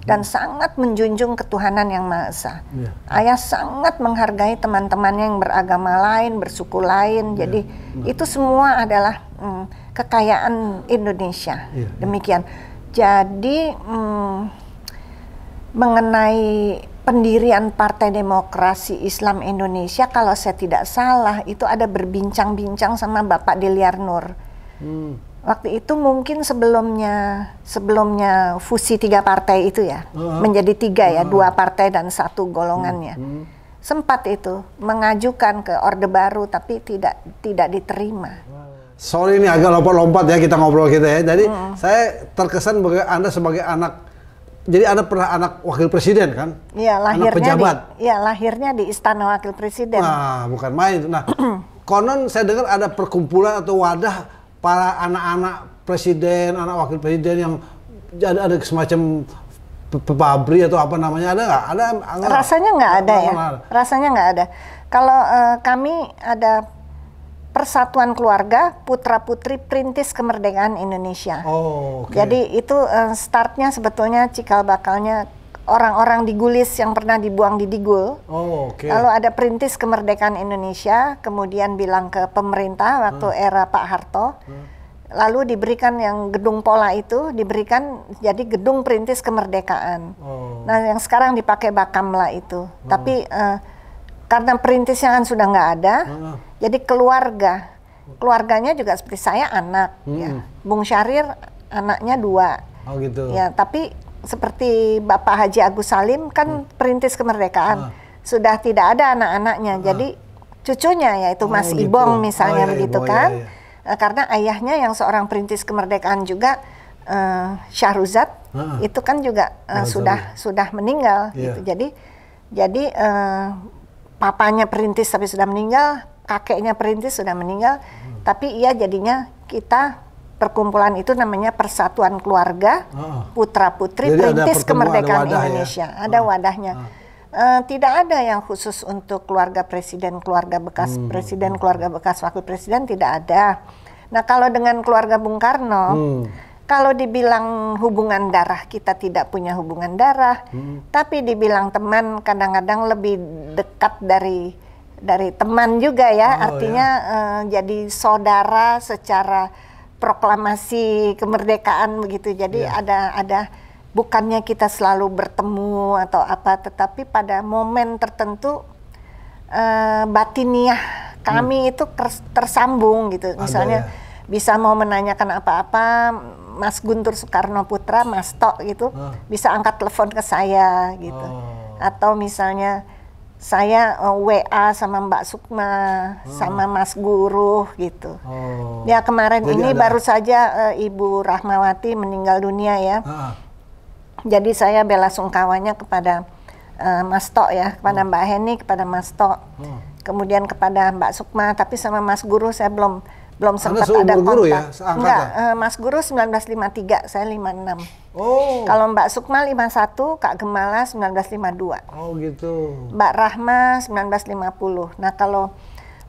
dan sangat menjunjung ketuhanan yang Maha Esa. Yeah. Ayah sangat menghargai teman-temannya yang beragama lain, bersuku lain. Iya. Jadi yeah. Mm. itu semua adalah mm, kekayaan Indonesia. Iya, Demikian. Jadi mm, mengenai pendirian Partai Demokrasi Islam Indonesia, kalau saya tidak salah itu ada berbincang-bincang sama Bapak Deliar Nur. Hmm. Waktu itu mungkin sebelumnya sebelumnya fusi tiga partai itu ya uh ah. -huh. menjadi tiga ya uh ah. -huh. dua partai dan satu golongannya. Uh hmm. -huh. Hmm. sempat itu mengajukan ke Orde Baru tapi tidak tidak diterima. Wow sorry ini agak lompat-lompat ya kita ngobrol kita gitu ya. Jadi hmm. saya terkesan bagi Anda sebagai anak jadi Anda pernah anak wakil presiden kan? Iya, lahirnya anak pejabat. Di, iya lahirnya di istana wakil presiden. Nah, bukan main. Nah, konon saya dengar ada perkumpulan atau wadah para anak-anak presiden, anak wakil presiden yang ada ada semacam pabri atau apa namanya ada nggak? Ada, rasanya nggak ada, ya? Rasanya nggak ada. Kalau uh, kami ada Persatuan Keluarga Putra Putri Perintis Kemerdekaan Indonesia. Oh, okay. Jadi itu uh, startnya sebetulnya cikal bakalnya orang-orang di Gulis yang pernah dibuang di Digul. Oh, okay. Lalu ada Perintis Kemerdekaan Indonesia, kemudian bilang ke pemerintah waktu hmm. era Pak Harto. Hmm. Lalu diberikan yang gedung pola itu diberikan jadi gedung Perintis Kemerdekaan. Oh. Nah, yang sekarang dipakai Bakamla itu. oh. Tapi uh, karena perintisnya kan sudah nggak ada. oh. Jadi keluarga, keluarganya juga seperti saya anak. Ya. Hmm. Ya. Bung Syahrir anaknya dua. Oh gitu. Ya tapi seperti Bapak Haji Agus Salim kan hmm. perintis kemerdekaan, ah. sudah tidak ada anak-anaknya. Ah. Jadi cucunya yaitu oh, Mas gitu. Ibong oh, misalnya oh, iya, begitu kan. Iya, iya. Eh, karena ayahnya yang seorang perintis kemerdekaan juga uh, eh, Syahruzat ah. itu kan juga uh, sudah sorry. sudah meninggal yeah. gitu. Jadi jadi uh, papanya perintis tapi sudah meninggal, kakeknya perintis sudah meninggal, hmm. tapi ia jadinya kita perkumpulan itu namanya Persatuan Keluarga oh. Putra Putri Jadi Perintis Kemerdekaan wadah Indonesia. Ya? Ada oh. wadahnya. Oh. Uh, tidak ada yang khusus untuk keluarga presiden, keluarga bekas hmm. presiden, keluarga bekas wakil presiden tidak ada. Nah kalau dengan keluarga Bung Karno, hmm. kalau dibilang hubungan darah kita tidak punya hubungan darah, hmm. tapi dibilang teman kadang-kadang lebih dekat dari dari teman juga ya, oh, artinya ya. Uh, jadi saudara secara proklamasi kemerdekaan begitu. Jadi ya. ada ada bukannya kita selalu bertemu atau apa, tetapi pada momen tertentu uh, batiniah kami hmm. itu tersambung gitu. Misalnya ya. bisa mau menanyakan apa-apa, Mas Guntur Soekarno Putra, Mas Tok gitu, ah. bisa angkat telepon ke saya gitu. Oh. Atau misalnya saya uh, eh, WA sama Mbak Sukma, hmm. sama Mas Guru gitu. Oh. Ya kemarin Jadi ini ada... baru saja uh, Ibu Rahmawati meninggal dunia ya. Ah. Jadi saya bela sungkawanya kepada uh, Mas Tok ya, kepada hmm. Mbak Heni, kepada Mas Tok, hmm. kemudian kepada Mbak Sukma, tapi sama Mas Guru saya belum belum sempat ada kontak. guru ya? Enggak, eh, Mas Guru 1953, saya 56. Oh. Kalau Mbak Sukma 51, Kak Gemala 1952. Oh gitu. Mbak Rahma 1950. Nah kalau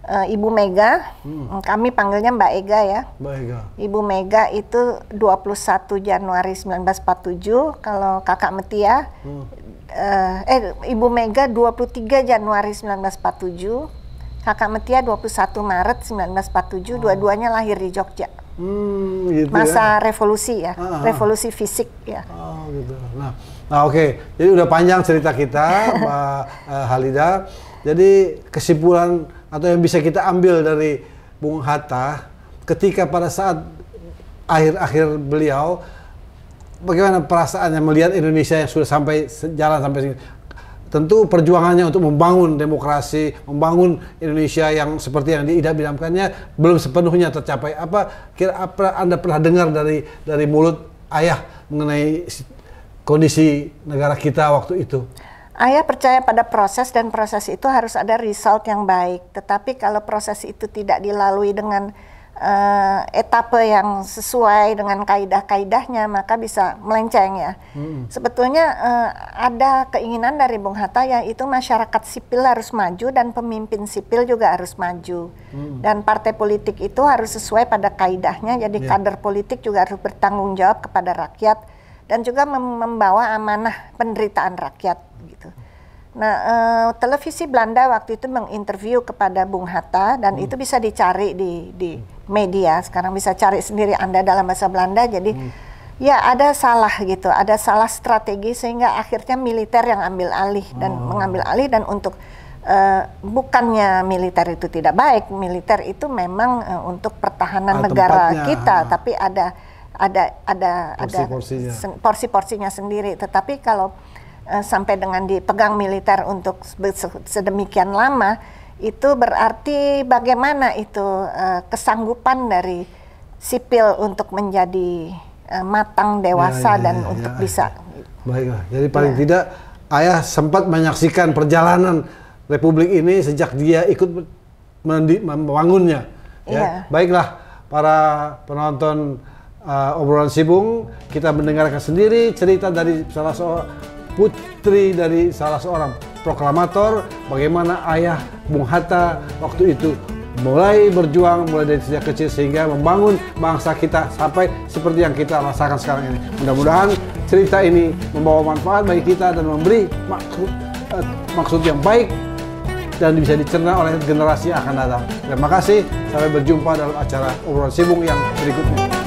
eh, Ibu Mega, hmm. kami panggilnya Mbak Ega ya. Mbak Ega. Ibu Mega itu 21 Januari 1947. Kalau Kakak Metia, hmm. eh, eh Ibu Mega 23 Januari 1947 kakak Metia 21 Maret 1947, oh. Ah. dua-duanya lahir di Jogja. Hmm, gitu ya. Masa ya. revolusi ya, ah, ah, revolusi fisik ya. Oh, gitu. Nah, nah oke. Okay. Jadi udah panjang cerita kita Mbak eh, Halida. Jadi kesimpulan atau yang bisa kita ambil dari Bung Hatta ketika pada saat akhir-akhir beliau bagaimana perasaannya melihat Indonesia yang sudah sampai jalan sampai sini tentu perjuangannya untuk membangun demokrasi, membangun Indonesia yang seperti yang diidam-idamkannya belum sepenuhnya tercapai. Apa kira apa Anda pernah dengar dari dari mulut ayah mengenai kondisi negara kita waktu itu? Ayah percaya pada proses dan proses itu harus ada result yang baik. Tetapi kalau proses itu tidak dilalui dengan uh, etape yang sesuai dengan kaidah-kaidahnya maka bisa melenceng ya. Hmm. Sebetulnya uh, ada keinginan dari Bung Hatta yaitu masyarakat sipil harus maju dan pemimpin sipil juga harus maju. Hmm. Dan partai politik itu harus sesuai pada kaidahnya jadi yeah. kader politik juga harus bertanggung jawab kepada rakyat dan juga membawa amanah penderitaan rakyat gitu. Nah, eh, televisi Belanda waktu itu menginterview kepada Bung Hatta dan hmm. itu bisa dicari di di hmm media sekarang bisa cari sendiri Anda dalam bahasa Belanda jadi hmm. ya ada salah gitu ada salah strategi sehingga akhirnya militer yang ambil alih dan oh. mengambil alih dan untuk Uh, bukannya militer itu tidak baik, militer itu memang uh, untuk pertahanan ah, negara tempatnya. kita, ah. tapi ada ada ada porsi ada porsi-porsinya sendiri. Tetapi kalau uh, sampai dengan dipegang militer untuk sedemikian lama, itu berarti bagaimana itu uh, kesanggupan dari sipil untuk menjadi uh, matang ya, dewasa ya, ya, dan ya, untuk ya. bisa. Baiklah, jadi paling ya. tidak ayah sempat menyaksikan perjalanan republik ini sejak dia ikut membangunnya. Ya. ya. Baiklah para penonton uh, obrolan sibung kita mendengarkan sendiri cerita dari salah seorang putri dari salah seorang proklamator bagaimana ayah Bung Hatta waktu itu mulai berjuang mulai dari sejak kecil sehingga membangun bangsa kita sampai seperti yang kita rasakan sekarang ini. Mudah-mudahan cerita ini membawa manfaat bagi kita dan memberi maksud, eh, maksud yang baik dan bisa dicerna oleh generasi yang akan datang. Terima kasih, sampai berjumpa dalam acara obrolan sibung yang berikutnya.